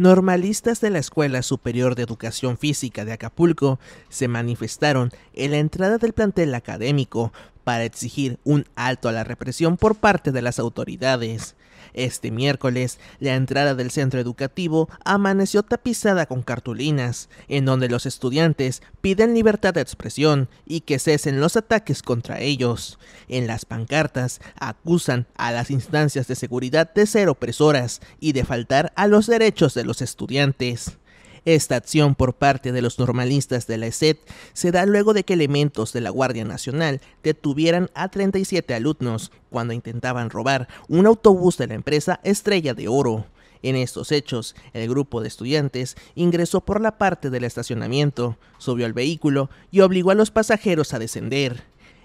normalistas de la Escuela Superior de Educación Física de Acapulco se manifestaron en la entrada del plantel académico para exigir un alto a la represión por parte de las autoridades. Este miércoles, la entrada del centro educativo amaneció tapizada con cartulinas, en donde los estudiantes piden libertad de expresión y que cesen los ataques contra ellos. En las pancartas acusan a las instancias de seguridad de ser opresoras y de faltar a los derechos de los estudiantes. Esta acción por parte de los normalistas de la ESET se da luego de que elementos de la Guardia Nacional detuvieran a 37 alumnos cuando intentaban robar un autobús de la empresa Estrella de Oro. En estos hechos, el grupo de estudiantes ingresó por la parte del estacionamiento, subió al vehículo y obligó a los pasajeros a descender.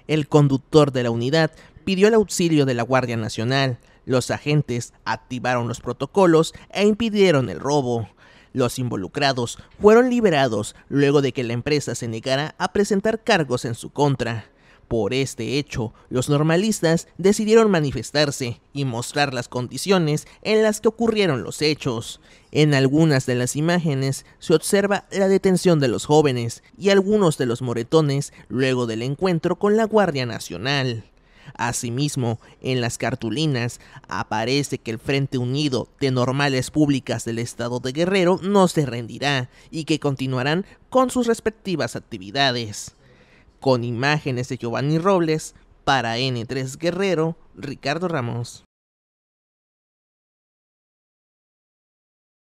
El conductor de la unidad pidió el auxilio de la Guardia Nacional. Los agentes activaron los protocolos e impidieron el robo. Los involucrados fueron liberados luego de que la empresa se negara a presentar cargos en su contra. Por este hecho, los normalistas decidieron manifestarse y mostrar las condiciones en las que ocurrieron los hechos. En algunas de las imágenes se observa la detención de los jóvenes y algunos de los moretones luego del encuentro con la Guardia Nacional. Asimismo, en las cartulinas aparece que el Frente Unido de Normales Públicas del Estado de Guerrero no se rendirá y que continuarán con sus respectivas actividades. Con imágenes de Giovanni Robles, para N3 Guerrero, Ricardo Ramos.